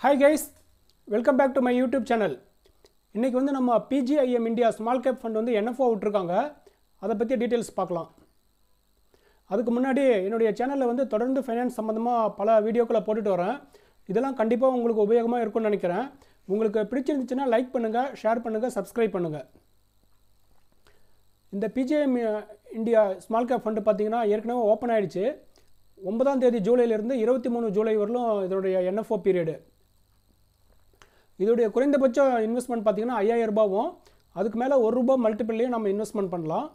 hi guys welcome back to my YouTube channel இன்றைக்கி வந்து நம்ம PGIM India small cap fund வந்து NFO விட்ருக்காங்க அதை பற்றி டீட்டெயில்ஸ் பார்க்கலாம் அதுக்கு முன்னாடி என்னுடைய சேனலில் வந்து தொடர்ந்து ஃபைனான்ஸ் சம்மந்தமாக பல வீடியோக்களை போட்டுட்டு வரேன் இதெல்லாம் கண்டிப்பாக உங்களுக்கு உபயோகமாக இருக்கும்னு நினைக்கிறேன் உங்களுக்கு பிடிச்சிருந்துச்சுன்னா லைக் பண்ணுங்கள் ஷேர் பண்ணுங்கள் சப்ஸ்கிரைப் பண்ணுங்கள் இந்த PGIM India small cap fund பார்த்திங்கன்னா ஏற்கனவே ஓப்பன் ஆகிடுச்சு ஒன்பதாம் தேதி ஜூலையிலேருந்து இருபத்தி மூணு ஜூலை வரலும் இதனுடைய என்எஃப்ஓ பீரியடு இதோடைய குறைந்தபட்ச இன்வெஸ்ட்மெண்ட் பார்த்திங்கன்னா ஐயாயிரம் ரூபாவும் அதுக்கு மேலே ஒரு ரூபா மல்டிப்பிள்லையும் நம்ம இன்வெஸ்ட்மெண்ட் பண்ணலாம்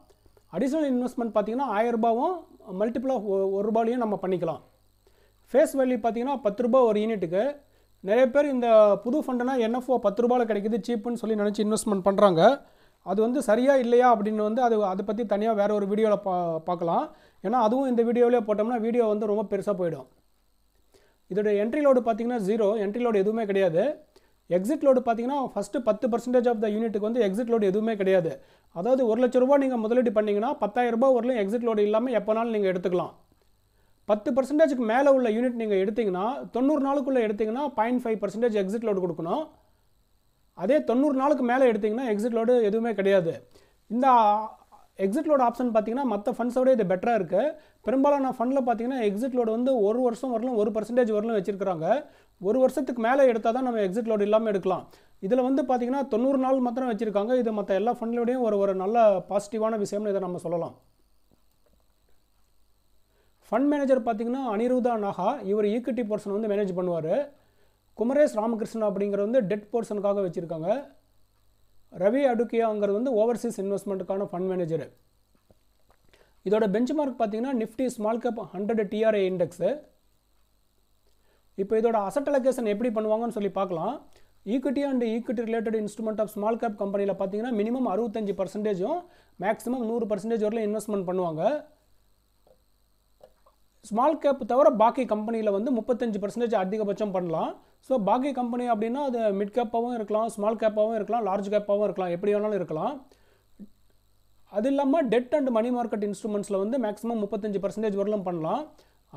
அடிஷ்னல் இன்வெஸ்ட்மெண்ட் பார்த்திங்கன்னா ஆயிரம் ரூபாவும் மல்டிப்பிளாக ஒரு ரூபாலையும் நம்ம பண்ணிக்கலாம் ஃபேஸ் வேல்யூ பார்த்திங்கன்னா பத்து ரூபா ஒரு யூனிட்டுக்கு நிறைய பேர் இந்த புது ஃபண்டுனா என்எஃப்ஓ பத்து ரூபாவில் கிடைக்கிது சீப்புன்னு சொல்லி நினச்சி இன்வெஸ்ட்மெண்ட் பண்ணுறாங்க அது வந்து சரியாக இல்லையா அப்படின்னு வந்து அது அதை பற்றி தனியாக வேறு ஒரு வீடியோவில் பா பார்க்கலாம் ஏன்னா அதுவும் இந்த வீடியோவிலே போட்டோம்னா வீடியோ வந்து ரொம்ப பெருசாக போயிடும் இதோடைய என்ட்ரி லோடு பார்த்திங்கன்னா ஜீரோ என்ட்ரி லோடு எதுவுமே கிடையாது எக்ஸிட் லோடு பார்த்தீங்கன்னா ஃபஸ்ட்டு பத்து பர்சன்டேஜ் ஆஃப் த யூனிட்டுக்கு வந்து எக்ஸிட் லோடு எதுவுமே கிடையாது அதாவது ஒரு லட்ச ரூபா நீங்கள் முதலீடு பண்ணிங்கன்னா ரூபாய் வரலையும் எக்ஸிட் லோடு இல்லாமல் எப்போனாலும் நீங்கள் எடுத்துக்கலாம் பத்து பர்சன்டேஜுக்கு மேலே உள்ள யூனிட் நீங்கள் எடுத்திங்கன்னா தொண்ணூறு நாளுக்குள்ளே எடுத்திங்கன்னா point five percentage exit load கொடுக்கணும் அதே தொண்ணூறு நாளுக்கு மேலே எடுத்திங்கன்னா எக்ஸிட் லோடு எதுவுமே கிடையாது இந்த எக்ஸிட் லோடு ஆப்ஷன் பார்த்தீங்கன்னா மற்ற ஃபண்ட்ஸோட இது பெட்டராக இருக்குது பெரும்பாலான ஃபண்டில் பார்த்தீங்கன்னா எக்ஸிட் லோடு வந்து ஒரு வருஷம் வரலும் ஒரு பர்சன்டேஜ் வரலும் வச்சுருக்கிறாங்க ஒரு வருஷத்துக்கு மேலே எடுத்தால் தான் நம்ம எக்ஸிட் லோடு இல்லாமல் எடுக்கலாம் இதில் வந்து பார்த்தீங்கன்னா தொண்ணூறு நாள் மாத்திரம் வச்சுருக்காங்க இது மற்ற எல்லா ஃபண்ட்லோடையும் ஒரு ஒரு நல்ல பாசிட்டிவான விஷயம்னு இதை நம்ம சொல்லலாம் ஃபண்ட் மேனேஜர் பார்த்திங்கன்னா அனிருதா நாகா இவர் ஈக்விட்டி போர்ஷன் வந்து மேனேஜ் பண்ணுவார் குமரேஷ் ராமகிருஷ்ணன் அப்படிங்கிற வந்து டெட் போர்ஷனுக்காக வச்சுருக்காங்க ரவி அடுக்கியாங்கிறது வந்து ஓவர்சீஸ் இன்வெஸ்ட்மெண்ட்டுக்கான ஃபண்ட் மேனேஜரு இதோட பெஞ்ச் மார்க் பார்த்தீங்கன்னா Nifty small cap hundred TRI index இப்போ இதோட அசட் அலகேஷன் எப்படி பண்ணுவாங்கன்னு சொல்லி பார்க்கலாம் equity and equity related instrument of small cap கம்பெனியில் பார்த்தீங்கன்னா மினிமம் அறுபத்தஞ்சு பர்சன்டேஜும் மேக்ஸிமம் நூறு பர்சன்டேஜ் வரலாம் இன்வெஸ்ட்மெண்ட் பண்ணுவாங்க ஸ்மால் கேப் தவிர பாக்கி கம்பெனியில் வந்து முப்பத்தஞ்சு பர்சன்டேஜ் அதிகபட்சம் பண்ணலாம் ஸோ பாக்கி கம்பெனி அப்படின்னா அது மிட் கேப்பாகவும் இருக்கலாம் ஸ்மால் கேப்பாகவும் இருக்கலாம் லார்ஜ் கேப்பாகவும் இருக்கலாம் எப்படி வேணாலும் இருக்கலாம் அது இல்லாமல் டெட் அண்ட் மணி மார்க்கெட் இன்ஸ்ட்ருமெண்ட்ஸில் வந்து மேக்ஸிமம் முப்பத்தஞ்சு பர்சன்டேஜ் வரலும் பண்ணலாம்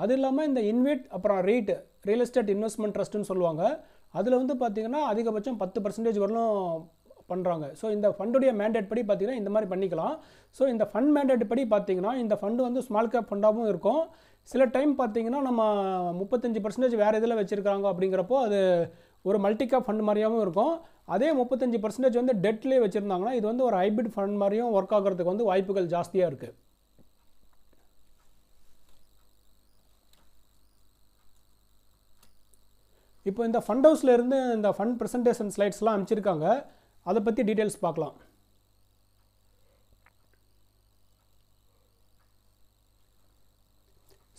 அது இல்லாமல் இந்த இன்வெட் அப்புறம் ரீட் ரியல் எஸ்டேட் இன்வெஸ்ட்மெண்ட் ட்ரஸ்ட்டுன்னு சொல்லுவாங்க அதில் வந்து பார்த்திங்கன்னா அதிகபட்சம் பத்து பர்சன்டேஜ் வரலும் பண்ணுறாங்க ஸோ இந்த ஃபண்டுடைய மேண்டேட் படி பார்த்திங்கன்னா இந்த மாதிரி பண்ணிக்கலாம் ஸோ இந்த ஃபண்ட் மேண்டேட் படி பார்த்திங்கன்னா இந்த ஃபண்டு வந்து ஸ்மால் கேப் ஃபண்டாகவும் இருக்கும் சில டைம் பார்த்திங்கன்னா நம்ம முப்பத்தஞ்சு பர்சன்டேஜ் வேறு இதில் வச்சுருக்காங்க அப்படிங்கிறப்போ அது ஒரு மல்டி கேப் ஃபண்ட் மாதிரியாகவும் இருக்கும் அதே முப்பத்தஞ்சு பர்சன்டேஜ் வந்து டெட்லேயே வச்சுருந்தாங்கன்னா இது வந்து ஒரு ஹைப்ரிட் ஃபண்ட் மாதிரியும் ஒர்க் ஆகிறதுக்கு வந்து வாய்ப்புகள் ஜாஸ்தியாக இருக்குது இப்போ இந்த ஃபண்ட் ஹவுஸ்லேருந்து இந்த ஃபண்ட் ப்ரெசன்டேஷன் ஸ்லைட்ஸ்லாம் அனுப்பிச்சிருக்காங்க அதை பற்றி டீட்டெயில்ஸ் பார்க்கலாம்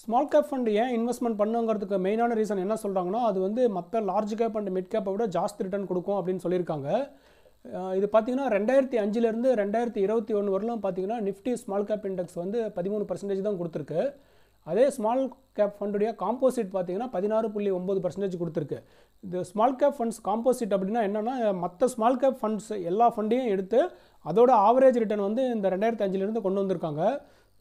ஸ்மால் கேப் ஃபண்டு ஏன் இன்வெஸ்ட்மெண்ட் பண்ணுங்கிறதுக்கு மெயினான ரீசன் என்ன சொல்கிறாங்கன்னா அது வந்து மற்ற லார்ஜ் கேப் அண்ட் மிட் கேப்பை விட ஜாஸ்தி ரிட்டர்ன் கொடுக்கும் அப்படின்னு சொல்லியிருக்காங்க இது பார்த்திங்கன்னா ரெண்டாயிரத்தி அஞ்சுலேருந்து ரெண்டாயிரத்தி இருபத்தி ஒன்று வரலாம் பார்த்தீங்கன்னா நிஃப்டி ஸ்மால் கேப் இண்டெக்ஸ் வந்து பதிமூணு பர்சன்டேஜ் தான் கொடுத்துருக்கு அதே ஸ்மால் கேப் ஃபண்டுடைய காம்போசிட் பார்த்தீங்கன்னா பதினாறு புள்ளி ஒம்பது பர்சன்டேஜ் கொடுத்துருக்கு இந்த ஸ்மால் கேப் ஃபண்ட்ஸ் காம்போசிட் அப்படின்னா என்னென்னா மற்ற ஸ்மால் கேப் ஃபண்ட்ஸ் எல்லா ஃபண்டையும் எடுத்து அதோட ஆவரேஜ் ரிட்டர்ன் வந்து இந்த ரெண்டாயிரத்தி அஞ்சுலேருந்து கொண்டு வந்திருக்காங்க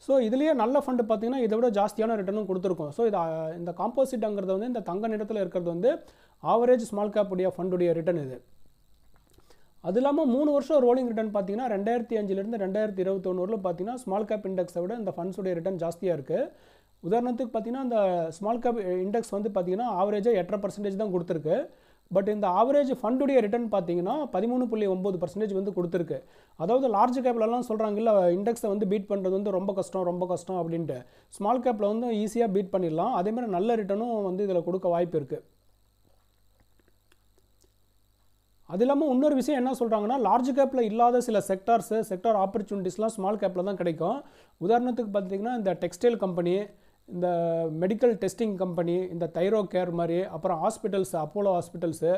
ஸோ இதுலேயே நல்ல ஃபண்டு பார்த்திங்கன்னா இதை விட ஜாஸ்தியான ரிட்டர்னும் கொடுத்துருக்கோம் ஸோ இது இந்த காம்போசிட்டுங்கிறது வந்து இந்த தங்க நிறத்தில் இருக்கிறது வந்து ஆவரேஜ் ஸ்மால் கேப் உடைய ஃபண்டுடைய ரிட்டர்ன் இது அது இல்லாமல் மூணு வருஷம் ரோலிங் ரிட்டர்ன் பார்த்தீங்கன்னா ரெண்டாயிரத்தி அஞ்சுலேருந்து ரெண்டாயிரத்தி இருபத்தொன்னூரில் பார்த்தீங்கன்னா ஸ்மால் கேப் இண்டெக்ஸை விட இந்த ஃபண்ட்ஸுடைய ரிட்டர்ன் ஜாஸ்தியாக இருக்குது உதாரணத்துக்கு பார்த்தீங்கன்னா அந்த ஸ்மால் கேப் இண்டெக்ஸ் வந்து பார்த்தீங்கன்னா ஆவரேஜாக எட்டரை பர்சன்டேஜ் தான் கொடுத்துருக்கு பட் இந்த ஆவரேஜ் ஃபண்டுடைய ரிட்டர்ன் பார்த்தீங்கன்னா பதிமூணு புள்ளி ஒம்பது பர்சன்டேஜ் வந்து கொடுத்துருக்கு அதாவது லார்ஜ் கேப்லலாம் சொல்கிறாங்கல்ல இண்டெக்ஸை வந்து பீட் பண்ணுறது வந்து ரொம்ப கஷ்டம் ரொம்ப கஷ்டம் அப்படின்ட்டு ஸ்மால் கேப்பில் வந்து ஈஸியாக பீட் பண்ணிடலாம் அதேமாதிரி நல்ல ரிட்டர்னும் வந்து இதில் கொடுக்க வாய்ப்பு இருக்குது அது இல்லாமல் இன்னொரு விஷயம் என்ன சொல்கிறாங்கன்னா லார்ஜ் கேப்பில் இல்லாத சில செக்டார்ஸு செக்டார் ஆப்பர்ச்சுனிட்டிஸ்லாம் ஸ்மால் கேப்பில் தான் கிடைக்கும் உதாரணத்துக்கு பார்த்திங்கன்னா இந்த டெக்ஸ்டைல் கம்பெனி இந்த மெடிக்கல் டெஸ்டிங் கம்பெனி இந்த தைரோ கேர் மாதிரி அப்புறம் hospitals Apollo hospitals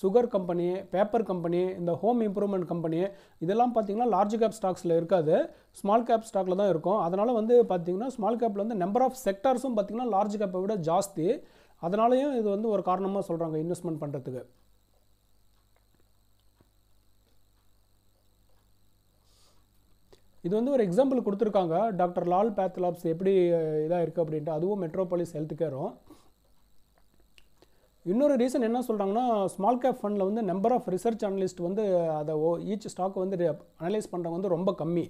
sugar company paper company இந்த ஹோம் இம்ப்ரூவ்மெண்ட் கம்பெனி இதெல்லாம் பார்த்திங்கன்னா லார்ஜ் கேப் ஸ்டாக்ஸில் இருக்காது ஸ்மால் கேப் ஸ்டாக்கில் தான் இருக்கும் அதனால் வந்து பார்த்திங்கன்னா ஸ்மால் கேப்பில் வந்து நம்பர் ஆஃப் செக்டார்ஸும் பார்த்திங்கன்னா லார்ஜ் கேப்பை விட ஜாஸ்தி அதனாலையும் இது வந்து ஒரு காரணமாக சொல்கிறாங்க இன்வெஸ்ட்மெண்ட் பண்ணுறதுக்கு இது வந்து ஒரு எக்ஸாம்பிள் கொடுத்துருக்காங்க டாக்டர் லால் பேத்லாப்ஸ் எப்படி இதாக இருக்குது அப்படின்ட்டு அதுவும் மெட்ரோபாலிஸ் ஹெல்த் கேரும் இன்னொரு ரீசன் என்ன சொல்கிறாங்கன்னா ஸ்மால் கேப் ஃபண்டில் வந்து நம்பர் ஆஃப் ரிசர்ச் அனலிஸ்ட் வந்து அதை ஓ ஈச் ஸ்டாக் வந்து அனலைஸ் பண்ணுறவங்க வந்து ரொம்ப கம்மி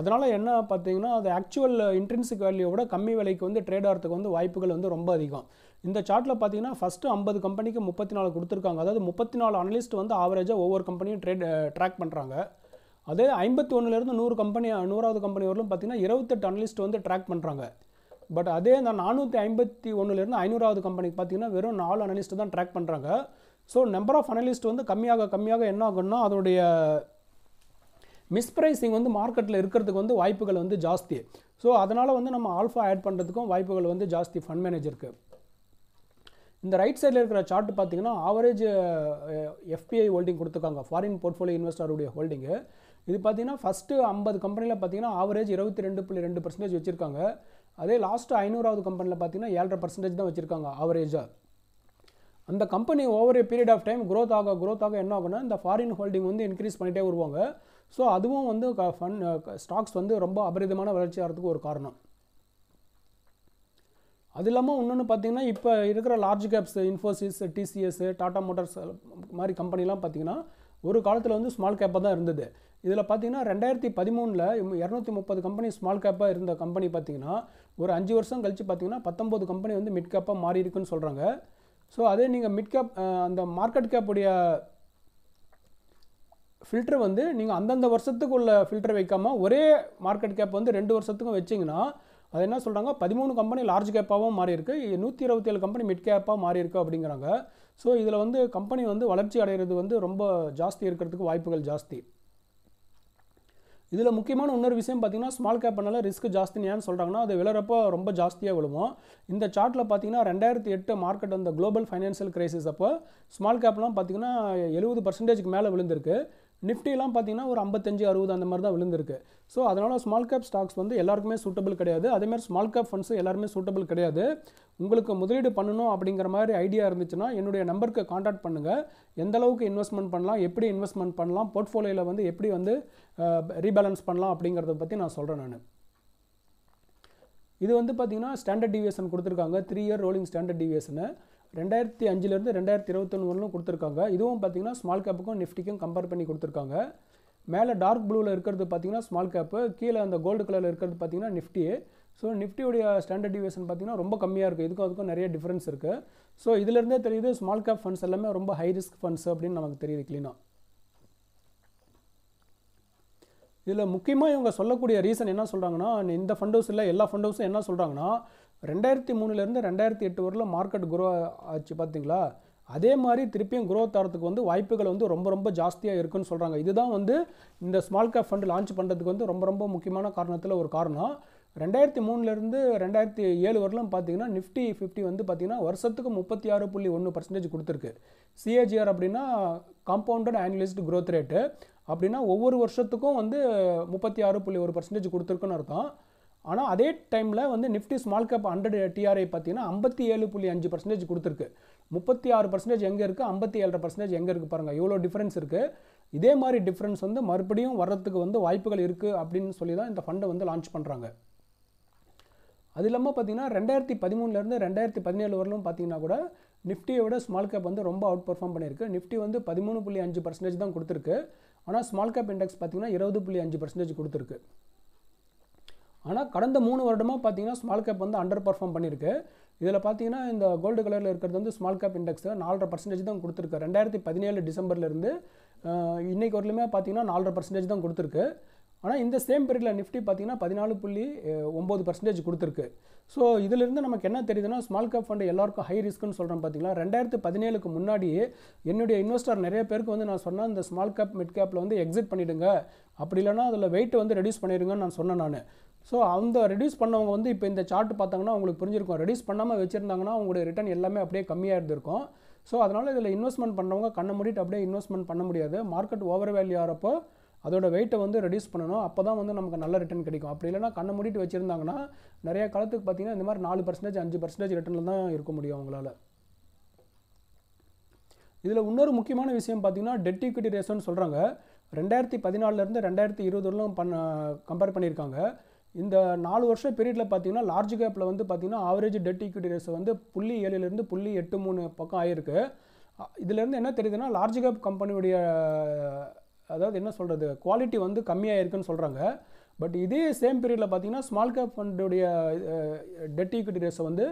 அதனால் என்ன பார்த்தீங்கன்னா அது ஆக்சுவல் இன்ட்ரென்சிக் வேல்யூவோட கம்மி விலைக்கு வந்து ட்ரேட் ஆகிறதுக்கு வந்து வாய்ப்புகள் வந்து ரொம்ப அதிகம் இந்த சார்ட்டில் பார்த்தீங்கன்னா ஃபஸ்ட்டு ஐம்பது கம்பெனிக்கு முப்பத்தி நாலு கொடுத்துருக்காங்க அதாவது முப்பத்தி நாலு அனலிஸ்ட் வந்து ஆவரேஜாக ஒவ்வொரு கம்பெனியும் ட்ரேட் ட்ராக் பண்ணுறாங்க அதே ஐம்பத்தி ஒன்றுலேருந்து நூறு கம்பெனி நூறாவது கம்பெனி வரலும் பார்த்திங்கன்னா இருபத்தெட்டு அனலிஸ்ட் வந்து ட்ராக் பண்ணுறாங்க பட் அதே இந்த நானூற்றி ஐம்பத்தி ஒன்றுலேருந்து ஐநூறாவது கம்பெனிக்கு பார்த்திங்கன்னா வெறும் நாலு அனலிஸ்ட்டு தான் ட்ராக் பண்ணுறாங்க ஸோ நம்பர் ஆஃப் அனலிஸ்ட் வந்து கம்மியாக கம்மியாக என்ன ஆகும்னா அதோடைய மிஸ்ப்ரைசிங் வந்து மார்க்கெட்டில் இருக்கிறதுக்கு வந்து வாய்ப்புகள் வந்து ஜாஸ்தி ஸோ அதனால் வந்து நம்ம ஆல்ஃபா ஆட் பண்ணுறதுக்கும் வாய்ப்புகள் வந்து ஜாஸ்தி ஃபண்ட் மேனேஜருக்கு இந்த ரைட் சைடில் இருக்கிற சார்ட் பார்த்தீங்கன்னா ஆவரேஜ் எஃபிஐ ஹோல்டிங் கொடுத்துருக்காங்க ஃபாரின் போர்ட்ஃபோலியோ இன்வெஸ்டருடைய ஹோல்டிங்கு இது பார்த்தீங்கன்னா ஃபஸ்ட்டு ஐம்பது கம்பெனியில் பார்த்தீங்கன்னா ஆவரேஜ் இருபத்தி ரெண்டு புள்ளி ரெண்டு பர்சன்டேஜ் வச்சுருக்காங்க அதே லாஸ்ட்டு ஐநூறாவது கம்பெனியில் பார்த்தீங்கன்னா ஏழரை பர்சன்டேஜ் தான் வச்சுருக்காங்க ஆவரேஜாக அந்த company over a period of time growth ஆக க்ரோத் ஆக என்ன ஆகும்னா இந்த ஃபாரின் ஹோல்டிங் வந்து இன்க்ரீஸ் பண்ணிகிட்டே வருவாங்க ஸோ அதுவும் வந்து ஃபன் ஸ்டாக்ஸ் வந்து ரொம்ப அபரிதமான வளர்ச்சி ஆகிறதுக்கு ஒரு காரணம் அது இல்லாமல் இன்னொன்று பார்த்தீங்கன்னா இப்போ இருக்கிற large caps Infosys TCS Tata Motors மாதிரி கம்பெனிலாம் பார்த்தீங்கன்னா ஒரு காலத்தில் வந்து ஸ்மால் கேப்பாக தான் இருந்தது இதில் பார்த்தீங்கன்னா ரெண்டாயிரத்தி பதிமூணில் இரநூத்தி முப்பது கம்பெனி ஸ்மால் கேப்பாக இருந்த கம்பெனி பார்த்தீங்கன்னா ஒரு அஞ்சு வருஷம் கழித்து பார்த்தீங்கன்னா பத்தொம்பது கம்பெனி வந்து மிட் கேப்பாக மாறி இருக்குன்னு சொல்கிறாங்க ஸோ அதே நீங்கள் மிட் கேப் அந்த மார்க்கெட் கேப்புடைய ஃபில்டர் வந்து நீங்கள் அந்தந்த வருஷத்துக்குள்ள ஃபில்டர் வைக்காமல் ஒரே மார்க்கெட் கேப் வந்து ரெண்டு வருஷத்துக்கும் வச்சிங்கன்னா அது என்ன சொல்கிறாங்க பதிமூணு கம்பெனி லார்ஜ் கேப்பாகவும் மாறி இருக்குது நூற்றி இருபத்தி ஏழு கம்பெனி மிட் கேப்பாக மாறி இருக்குது அப்படிங்கிறாங்க ஸோ இதில் வந்து கம்பெனி வந்து வளர்ச்சி அடைகிறது வந்து ரொம்ப ஜாஸ்தி இருக்கிறதுக்கு வாய்ப்புகள் ஜாஸ்தி இதில் முக்கியமான இன்னொரு விஷயம் பார்த்தீங்கன்னா ஸ்மால் கேப் பண்ணால ரிஸ்க் ஜாஸ்தி ஏன்னு சொல்கிறாங்கன்னா அது விழுறப்போ ரொம்ப ஜாஸ்தியாக விழுவோம் இந்த சார்ட்டில் பார்த்தீங்கன்னா ரெண்டாயிரத்தி எட்டு மார்க்கெட் அந்த குளோபல் ஃபைனான்சியல் கிரைசிஸ் அப்போ ஸ்மால் கேப்லாம் பார்த்தீங்கன்னா எழுபது பர்சன்டேஜ்க்கு மேலே விழுந்திருக்கு நிஃப்டிலாம் பார்த்தீங்கன்னா ஒரு ஐம்பத்தஞ்சு அறுபது அந்த மாதிரி தான் விழுந்திருக்கு ஸோ அதனால் ஸ்மால் கேப் ஸ்டாக்ஸ் வந்து எல்லாருக்குமே சூட்டபிள் கிடையாது அதேமாதிரி ஸ்மால் கேப் ஃபண்ட்ஸு எல்லாருமே சூட்டபிள் கிடையாது உங்களுக்கு முதலீடு பண்ணணும் அப்படிங்கிற மாதிரி ஐடியா இருந்துச்சுன்னா என்னுடைய நம்பருக்கு காண்டாக்ட் பண்ணுங்கள் எந்த அளவுக்கு இன்வெஸ்ட்மெண்ட் பண்ணலாம் எப்படி இன்வெஸ்ட்மெண்ட் பண்ணலாம் போர்ட்ஃபோலியோவில் வந்து எப்படி வந்து ரீபேலன்ஸ் பண்ணலாம் அப்படிங்கிறத பற்றி நான் சொல்கிறேன் நான் இது வந்து பார்த்தீங்கன்னா ஸ்டாண்டர்ட் டிவியேஷன் கொடுத்துருக்காங்க three year rolling standard deviation ரெண்டாயிரத்தி அஞ்சுலேருந்து ரெண்டாயிரத்தி இருபத்தொன்று வரலும் கொடுத்துருக்காங்க இதுவும் பார்த்திங்கன்னா ஸ்மால் கேப்புக்கும் நிஃப்டிக்கும் கம்பேர் பண்ணி கொடுத்துருக்காங்க மேலே டார்க் ப்ளூவில் இருக்கிறது பார்த்திங்கன்னா ஸ்மால் கேப்பு கீழே அந்த கோல்டு கலரில் இருக்கிறது பார்த்திங்கன்னா நிஃப்டி ஸோ நிஃப்டியுடைய ஸ்டாண்டர்ட் டிவியேஷன் பார்த்திங்கன்னா ரொம்ப கம்மியாக இருக்குது இதுக்கும் அதுக்கும் நிறைய டிஃப்ரென்ஸ் இருக்குது ஸோ இதிலேருந்தே தெரியுது ஸ்மால் கேப் ஃபண்ட்ஸ் எல்லாமே ரொம்ப ஹை ரிஸ்க் ஃபண்ட்ஸ் அப்படின்னு நமக்கு தெரியுது கிளீனாக இதில் முக்கியமாக இவங்க சொல்லக்கூடிய ரீசன் என்ன சொல்கிறாங்கன்னா இந்த ஃபண்ட் ஹவுஸில் எல்லா ஃபண்ட் ஹவுஸும் என்ன சொல்கிறாங்கன்னா ரெண்டாயிரத்தி மூணுலேருந்து ரெண்டாயிரத்தி எட்டு வரையில் மார்க்கெட் குரோ ஆச்சு பார்த்தீங்களா அதே மாதிரி திருப்பியும் குரோ தரத்துக்கு வந்து வாய்ப்புகள் வந்து ரொம்ப ரொம்ப ஜாஸ்தியாக இருக்குன்னு சொல்கிறாங்க இதுதான் வந்து இந்த ஸ்மால் கேப் ஃபண்டு லான்ச் பண்ணுறதுக்கு வந்து ரொம்ப ரொம்ப முக்கியமான காரணத்தில் ஒரு காரணம் ரெண்டாயிரத்தி மூணுலேருந்து ரெண்டாயிரத்தி ஏழு வரலாம் பார்த்தீங்கன்னா நிஃப்டி ஃபிஃப்டி வந்து பார்த்திங்கன்னா வருஷத்துக்கு முப்பத்தி ஆறு புள்ளி ஒன்று பர்சன்டேஜ் கொடுத்துருக்கு சிஏஜிஆர் அப்படின்னா காம்பவுண்டட் ஆனுவலைஸ்டு க்ரோத் ரேட்டு அப்படின்னா ஒவ்வொரு வருஷத்துக்கும் வந்து முப்பத்தி ஆறு புள்ளி ஒரு பர்சன்டேஜ் கொடுத்துருக்குன்னு அர்த்தம் ஆனால் அதே டைமில் வந்து Nifty small cap hundred TRI பார்த்தீங்கன்னா ஐம்பத்தி ஏழு புள்ளி அஞ்சு பர்சன்டேஜ் கொடுத்துருக்கு முப்பத்தி ஆறு பர்சன்டேஜ் எங்கே இருக்குது ஐம்பத்தி ஏழரை பர்சன்டேஜ் எங்கே இருக்குது பாருங்கள் எவ்வளோ டிஃப்ரென்ஸ் இருக்குது இதே மாதிரி டிஃப்ரென்ஸ் வந்து மறுபடியும் வர்றதுக்கு வந்து வாய்ப்புகள் இருக்குது அப்படின்னு சொல்லி தான் இந்த ஃபண்டை வந்து லான்ச் பண்ணுறாங்க அது இல்லாமல் பார்த்தீங்கன்னா ரெண்டாயிரத்தி பதிமூணுலேருந்து ரெண்டாயிரத்தி பதினேழு வரலும் பார்த்தீங்கன்னா கூட நிஃப்டியை விட ஸ்மால் கேப் வந்து ரொம்ப அவுட் பர்ஃபார்ம் பண்ணியிருக்கு நிஃப்டி வந்து பதிமூணு புள்ளி அஞ்சு பர்சன்டேஜ் தான் கொடுத்துருக்கு ஆனால் ஸ்மால் கேப் இண்டெக்ஸ் பார்த்தீங்கன்னா இருபது புள்ளி அஞ்சு பர்சன்டேஜ் கொடுத்துருக்கு ஆனால் கடந்த மூணு வருடமாக பார்த்தீங்கன்னா ஸ்மால் கேப் வந்து அண்டர் பர்ஃபார்ம் பண்ணியிருக்கு இதில் பார்த்தீங்கன்னா இந்த கோல்டு கலரில் இருக்கிறது வந்து ஸ்மால் கேப் இண்டெக்ஸ் நாலரை பர்சன்டேஜ் தான் கொடுத்துருக்கு ரெண்டாயிரத்தி பதினேழு டிசம்பர்லேருந்து இன்றைக்கு வரலுமே பார்த்தீங்கன்னா நாலரை பர்சன்டேஜ் தான் கொடுத்துருக்கு ஆனால் இந்த சேம் பீரியடில் நிஃப்டி பார்த்தீங்கன்னா பதினாலு புள்ளி ஒம்பது பர்சன்டேஜ் கொடுத்துருக்கு ஸோ இதிலிருந்து நமக்கு என்ன தெரியுதுன்னா ஸ்மால் கேப் ஃபண்டு எல்லாருக்கும் ஹை ரிஸ்க்குன்னு சொல்கிறோம் பார்த்தீங்களா ரெண்டாயிரத்து பதினேழுக்கு முன்னாடி என்னுடைய இன்வெஸ்டர் நிறைய பேருக்கு வந்து நான் சொன்னால் இந்த ஸ்மால் கேப் மிட் கேப்பில் வந்து எக்ஸிட் பண்ணிவிடுங்க அப்படி இல்லைனா அதில் வெயிட்டு வந்து ரெடியூஸ் பண்ணிடுங்கன்னு நான் சொன்னேன் நான் ஸோ அந்த ரெடியூஸ் பண்ணவங்க வந்து இப்போ இந்த சார்ட் பார்த்தாங்கன்னா உங்களுக்கு புரிஞ்சிருக்கும் ரெடியூஸ் பண்ணாமல் வச்சுருந்தாங்கன்னா அவங்களுடைய ரிட்டர்ன் எல்லாமே அப்படியே கம்மியாக இருந்திருக்கும் ஸோ அதனால் இதில் இன்வெஸ்ட்மெண்ட் பண்ணவங்க கண்ணை மூடிட்டு அப்படியே இன்வெஸ்ட்மெண்ட் பண்ண முடியாது மார்க்கெட் ஓவர் வேல்யூ ஆகிறப்போ அதோட வெயிட்டை வந்து ரெடியூஸ் பண்ணணும் அப்போ தான் வந்து நமக்கு நல்ல ரிட்டர்ன் கிடைக்கும் அப்படி இல்லைனா கண்ணை மூடிட்டு வச்சுருந்தாங்கன்னா நிறைய காலத்துக்கு பார்த்திங்கன்னா இந்த மாதிரி நாலு பர்சன்டேஜ் அஞ்சு பர்சன்டேஜ் ரிட்டனில் தான் இருக்க முடியும் அவங்களால இதில் இன்னொரு முக்கியமான விஷயம் பார்த்திங்கன்னா டெட் ஈக்விட்டி ரேஷோன்னு சொல்கிறாங்க ரெண்டாயிரத்தி பதினாலருந்து ரெண்டாயிரத்தி இருபதுலாம் பண்ண கம்பேர் பண்ணியிருக்காங்க இந்த நாலு வருஷம் பீரியடில் பார்த்தீங்கன்னா லார்ஜ் கேப்பில் வந்து பார்த்தீங்கன்னா ஆவரேஜ் டெட் ஈக்விட்டி ரேஸ் வந்து புள்ளி ஏழுலேருந்து புள்ளி எட்டு மூணு பக்கம் ஆகிருக்கு இதுலேருந்து என்ன தெரியுதுன்னா லார்ஜ் கேப் கம்பெனியுடைய அதாவது என்ன சொல்கிறது குவாலிட்டி வந்து கம்மியாக இருக்குதுன்னு சொல்கிறாங்க பட் இதே சேம் பீரியடில் பார்த்தீங்கன்னா ஸ்மால் கேப் ஃபண்டுடைய டெட் ஈக்விட்டி ரேஸை வந்து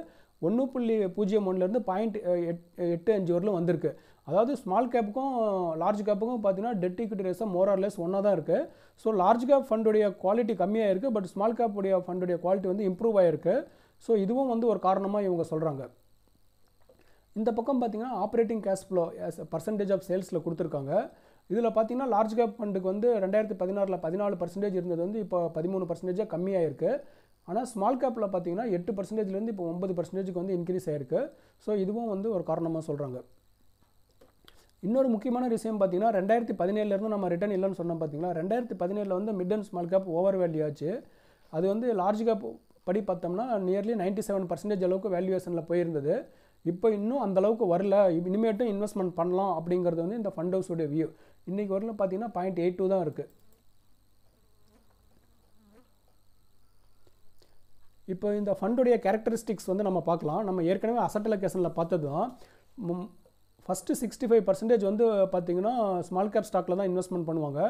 ஒன்று புள்ளி பூஜ்ஜியம் ஒன்றுலேருந்து பாயிண்ட் எட் எட்டு அஞ்சு வரலும் வந்திருக்கு அதாவது ஸ்மால் கேப்புக்கும் லார்ஜ் கேப்புக்கும் பார்த்தீங்கன்னா டெட் இக்விட்டி ரேஸை மோர் ஆர் லெஸ் ஒன்றா தான் இருக்குது ஸோ லார்ஜ் கேப் ஃபண்டுடைய குவாலிட்டி கம்மியாக இருக்குது பட் ஸ்மால் கேப்புடைய ஃபண்டுடைய குவாலிட்டி வந்து இம்ப்ரூவ் ஆகிருக்கு ஸோ இதுவும் வந்து ஒரு காரணமாக இவங்க சொல்கிறாங்க இந்த பக்கம் பார்த்திங்கன்னா operating cash flow percentage of சேல்ஸில் கொடுத்துருக்காங்க இதில் பார்த்தீங்கன்னா லார்ஜ் கேப் ஃபண்டுக்கு வந்து ரெண்டாயிரத்தி பதினாறில் பதினாலு பர்சன்டேஜ் இருந்தது வந்து இப்போ பதிமூணு பர்சன்டேஜாக கம்மியாக இருக்குது ஆனால் ஸ்மால் கேப்பில் பார்த்திங்கன்னா எட்டு பர்சன்டேஜ்லேருந்து இப்போ ஒன்பது பர்சன்டேஜுக்கு வந்து இன்க்ரீஸ் ஆகிருக்கு ஸோ இதுவும் வந்து ஒரு காரணமாக சொல்கிறாங்க இன்னொரு முக்கியமான விஷயம் பார்த்தீங்கன்னா ரெண்டாயிரத்தி பதினேழுலேருந்து நம்ம ரிட்டர்ன் இல்லைன்னு சொன்னோம் பார்த்திங்கன்னா ரெண்டாயிரத்தி பதினேழில் வந்து mid and small cap overvalue ஆச்சு அது வந்து லார்ஜ் கேப் படி பார்த்தோம்னா நியர்லி நைன்ட்டி செவன் பர்சன்டேஜ் அளவுக்கு வேல்யூவேஷனில் போயிருந்தது இப்போ இன்னும் அந்தளவுக்கு வரல இனிமேட்டும் இன்வெஸ்ட்மெண்ட் பண்ணலாம் அப்படிங்கிறது வந்து இந்த ஃபண்ட் ஹவுஸோட வியூ இன்றைக்கி வரலாம் பார்த்தீங்கன்னா பாயிண்ட் எயிட் டூ தான் இருக்குது இப்போ இந்த ஃபண்டுடைய கேரக்டரிஸ்டிக்ஸ் வந்து நம்ம பார்க்கலாம் நம்ம ஏற்கனவே அசட்டலகேஷனில் பார்த்ததும் பார்த்தது தான் ஃபஸ்ட்டு சிக்ஸ்டி ஃபைவ் பர்சன்டேஜ் வந்து பார்த்திங்கன்னா ஸ்மால் கேப் ஸ்டாக்கில் தான் இன்வெஸ்ட்மெண்ட் பண்ணுவாங்க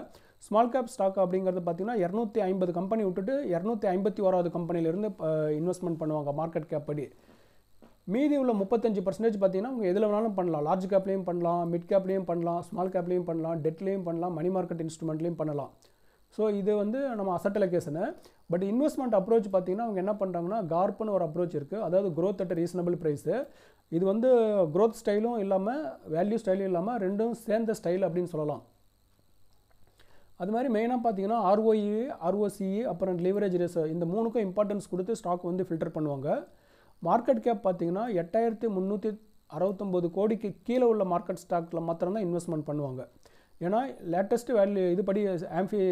ஸ்மால் கேப் ஸ்டாக் அப்படிங்கிறது பார்த்திங்கன்னா இரநூத்தி ஐம்பது கம்பெனி விட்டுட்டு இரநூத்தி ஐம்பத்தி ஓராவது கம்பெனிலேருந்து இன்வெஸ்ட்மெண்ட் பண்ணுவாங்க மார்க்கெட் கேப் படி மீதி உள்ள முப்பத்தஞ்சு பர்சன்டேஜ் பார்த்திங்கன்னா அவங்க எதில் வேணாலும் பண்ணலாம் லார்ஜ் கேப்லேயும் பண்ணலாம் மிட் கேப்லேயும் பண்ணலாம் ஸ்மால் கேப்லேயும் பண்ணலாம் டெட்லேயும் பண்ணலாம் மணி மார்க்கெட் இன்ஸ்ட்ருமெண்ட்லேயும் பண்ணலாம் ஸோ இது வந்து நம்ம அசட் பட் இன்வெஸ்ட்மெண்ட் அப்ரோச் பார்த்திங்கன்னா அவங்க என்ன பண்ணுறாங்கன்னா கார்ப்புன்னு ஒரு அப்ரோச் இருக்குது அதாவது க்ரோத் அட் ரீசனபிள் ப்ரைஸு இது வந்து க்ரோத் ஸ்டைலும் இல்லாமல் வேல்யூ ஸ்டைலும் இல்லாமல் ரெண்டும் சேர்ந்த ஸ்டைல் அப்படின்னு சொல்லலாம் அது மாதிரி மெயினாக பார்த்தீங்கன்னா ஆர்ஓஇ ஆர்ஓசிஇ e, e, அப்புறம் லிவரேஜ் ரேஸ் இந்த மூணுக்கும் இம்பார்ட்டன்ஸ் கொடுத்து ஸ்டாக் வந்து ஃபில்டர் பண்ணுவாங்க மார்க்கெட் கேப் பார்த்தீங்கன்னா எட்டாயிரத்து முந்நூற்றி அறுபத்தொம்போது கோடிக்கு கீழே உள்ள மார்க்கெட் ஸ்டாக்கில் மாத்திரம்தான் இன்வெஸ்ட்மெண்ட் பண்ணுவாங்க ஏன்னா லேட்டஸ்ட்டு வேல்யூ இதுபடி ஆம்ஃபி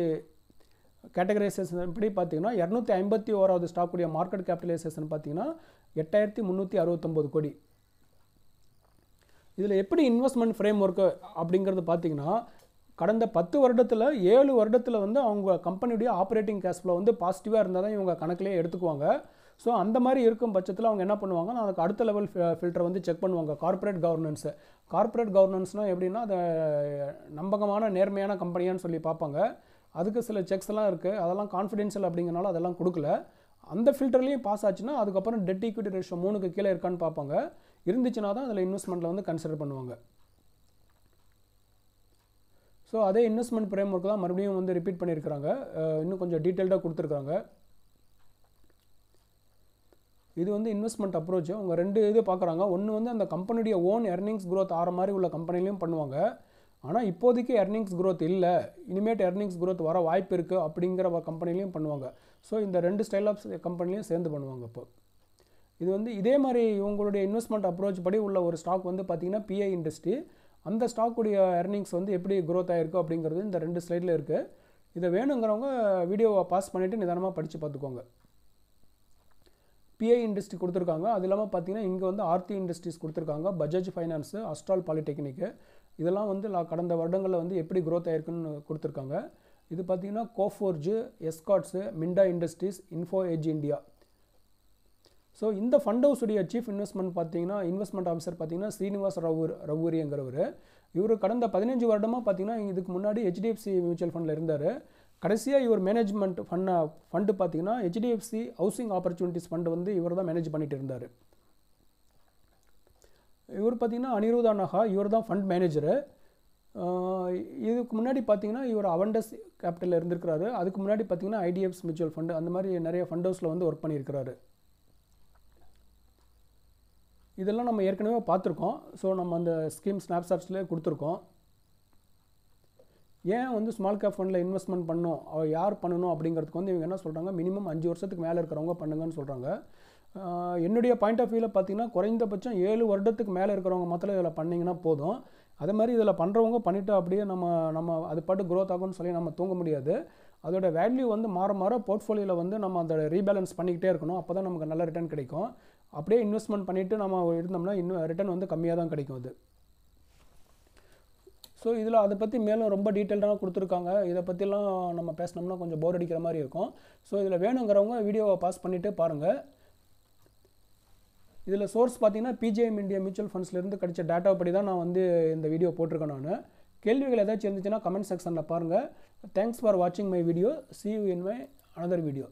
கேட்டகரைசேஷன் படி பார்த்தீங்கன்னா இரநூத்தி ஐம்பத்தி ஓராவது ஸ்டாக்குடைய மார்க்கெட் கேபிட்டலைசேஷன் பார்த்தீங்கன்னா எட்டாயிரத்தி முந்நூற்றி அறுபத்தொம்போது கோடி இதில் எப்படி இன்வெஸ்ட்மெண்ட் ஃப்ரேம் ஒர்க்கு அப்படிங்கிறது பார்த்திங்கன்னா கடந்த பத்து வருடத்தில் ஏழு வருடத்தில் வந்து அவங்க கம்பெனியுடைய ஆப்ரேட்டிங் கேஷ் ஃப்ளோ வந்து பாசிட்டிவாக இருந்தால் தான் இவங்க கணக்கிலே எடுத்துக்குவாங்க ஸோ அந்த மாதிரி இருக்கும் பட்சத்தில் அவங்க என்ன பண்ணுவாங்கன்னா அதுக்கு அடுத்த லெவல் ஃபில்டர் வந்து செக் பண்ணுவாங்க கார்ப்பரேட் கவர்னன்ஸு கார்ப்பரேட் கவர்னன்ஸ்னால் எப்படின்னா அதை நம்பகமான நேர்மையான கம்பெனியான்னு சொல்லி பார்ப்பாங்க அதுக்கு சில செக்ஸ் எல்லாம் இருக்குது அதெல்லாம் கான்ஃபிடென்ஷியல் அப்படிங்கிறனால அதெல்லாம் கொடுக்கல அந்த ஃபில்டர்லேயும் பாஸ் ஆச்சுன்னா அதுக்கப்புறம் டெட் ஈக்விட்டி ரேஷோ மூணுக்கு கீழே இருக்கான்னு பார்ப்பாங்க இருந்துச்சுன்னா தான் அதில் இன்வெஸ்ட்மெண்ட்டில் வந்து கன்சிடர் பண்ணுவாங்க ஸோ அதே இன்வெஸ்ட்மெண்ட் ஃப்ரேம் ஒர்க் தான் மறுபடியும் வந்து ரிப்பீட் பண்ணியிருக்கிறாங்க இன்னும் கொஞ்சம் டீட்டெயில்டாக கொடுத்துருக்காங்க இது வந்து இன்வெஸ்ட்மெண்ட் அப்ரோச் அவங்க ரெண்டு இது பார்க்குறாங்க ஒன்று வந்து அந்த கம்பெனியுடைய ஓன் எர்னிங்ஸ் க்ரோத் ஆகிற மாதிரி உள்ள கம்பெனிலையும் பண்ணுவாங்க ஆனால் இப்போதைக்கு எர்னிங்ஸ் க்ரோத் இல்லை இனிமேட் எர்னிங்ஸ் க்ரோத் வர வாய்ப்பு இருக்குது அப்படிங்கிற கம்பெனிலையும் பண்ணுவாங்க ஸோ இந்த ரெண்டு ஸ்டைல் ஆஃப் கம்பெனிலையும் சேர்ந்து பண்ணுவாங்க இப்போ இது வந்து இதே மாதிரி இவங்களுடைய இன்வெஸ்ட்மெண்ட் அப்ரோச் படி உள்ள ஒரு ஸ்டாக் வந்து பார்த்திங்கன்னா பிஐ இண்டஸ்ட்ரி அந்த ஸ்டாக்குடைய ஏர்னிங்ஸ் வந்து எப்படி க்ரோத் ஆகிருக்கு அப்படிங்கிறது இந்த ரெண்டு ஸ்லைடில் இருக்குது இதை வேணுங்கிறவங்க வீடியோவை பாஸ் பண்ணிவிட்டு நிதானமாக படித்து பார்த்துக்கோங்க பிஐ இண்டஸ்ட்ரி கொடுத்துருக்காங்க அது இல்லாமல் பார்த்தீங்கன்னா இங்கே வந்து ஆர்த்தி இண்டஸ்ட்ரீஸ் கொடுத்துருக்காங்க பஜாஜ் ஃபைனான்ஸு அஸ்ட்ரால் பாலிடெக்னிக்கு இதெல்லாம் வந்து கடந்த வருடங்களில் வந்து எப்படி க்ரோத் ஆகிருக்குன்னு கொடுத்துருக்காங்க இது பார்த்திங்கன்னா Coforge Escorts Minda Industries Info Edge India so இந்த ஃபண்ட் ஹவுஸுடைய சீஃப் இன்வெஸ்ட்மெண்ட் பார்த்தீங்கன்னா இன்வெஸ்ட்மெண்ட் ஆஃபீஸர் பார்த்தீங்கன்னா ஸ்ரீனிவாஸ் ரவூர் ரவூரிங்கிறவர் இவர் கடந்த பதினஞ்சு வருடமாக பார்த்தீங்கன்னா இதுக்கு முன்னாடி ஹெச்டிஎஃப்சி மியூச்சுவல் ஃபண்டில் இருந்தார் கடைசியாக இவர் மேனேஜ்மெண்ட் ஃபண்ட் ஃபண்டு பார்த்தீங்கன்னா ஹெச்டிஎஃப்சி ஹவுசிங் ஆப்பர்ச்சுனிட்டிஸ் ஃபண்டு வந்து இவர் தான் மேனேஜ் பண்ணிட்டு இருந்தார் இவர் பார்த்தீங்கன்னா அனிருதா நகா இவர் தான் ஃபண்ட் மேனேஜரு இதுக்கு முன்னாடி பார்த்தீங்கன்னா இவர் அவண்டஸ் கேபிட்டலில் இருந்திருக்கிறாரு அதுக்கு முன்னாடி பார்த்தீங்கன்னா ஐடிஎஃப்ஸ் மியூச்சுவல் ஃபண்டு அந்த மாதிரி நிறைய ஃபண்ட் ஹவுஸில் வந்து ஒர்க் பண்ணியிருக்கிறாரு இதெல்லாம் நம்ம ஏற்கனவே பார்த்துருக்கோம் ஸோ நம்ம அந்த ஸ்கீம் ஸ்னாப்சாட்ஸ்லேயே கொடுத்துருக்கோம் ஏன் வந்து ஸ்மால் கேப் ஃபண்டில் இன்வெஸ்ட்மெண்ட் பண்ணணும் அவள் யார் பண்ணணும் அப்படிங்கிறதுக்கு வந்து இவங்க என்ன சொல்கிறாங்க மினிமம் அஞ்சு வருஷத்துக்கு மேலே இருக்கிறவங்க பண்ணுங்கன்னு சொல்கிறாங்க என்னுடைய பாயிண்ட் ஆஃப் வியூவில் பார்த்தீங்கன்னா குறைந்தபட்சம் ஏழு வருடத்துக்கு மேலே இருக்கிறவங்க மொத்தம் இதில் பண்ணிங்கன்னா போதும் அதே மாதிரி இதில் பண்ணுறவங்க பண்ணிவிட்டு அப்படியே நம்ம நம்ம அது பாட்டு க்ரோத் ஆகும்னு சொல்லி நம்ம தூங்க முடியாது அதோட வேல்யூ வந்து மாற மாற போர்ட்ஃபோலியோவில் வந்து நம்ம அதை ரீபேலன்ஸ் பண்ணிக்கிட்டே இருக்கணும் அப்போ தான் நமக்கு நல்ல ரிட்டர்ன் கிடைக்கும் அப்படியே இன்வெஸ்ட்மெண்ட் பண்ணிவிட்டு நம்ம இருந்தோம்னா இன்னும் ரிட்டர்ன் வந்து கம்மியாக தான் கிடைக்கும் அது ஸோ இதில் அதை பற்றி மேலும் ரொம்ப டீட்டெயில்டாக கொடுத்துருக்காங்க இதை பற்றிலாம் நம்ம பேசினோம்னா கொஞ்சம் போர் அடிக்கிற மாதிரி இருக்கும் ஸோ இதில் வேணுங்கிறவங்க வீடியோவை பாஸ் பண்ணிவிட்டு பாருங்கள் இதில் சோர்ஸ் பார்த்தீங்கன்னா பிஜிஎம் இந்தியா மியூச்சுவல் ஃபண்ட்ஸ்லேருந்து கிடைச்ச டேட்டா படி தான் நான் வந்து இந்த வீடியோ போட்டிருக்கேன் நான் கேள்விகள் ஏதாச்சும் இருந்துச்சுன்னா கமெண்ட் செக்ஷனில் பாருங்கள் தேங்க்ஸ் ஃபார் வாட்சிங் my video see you in my another video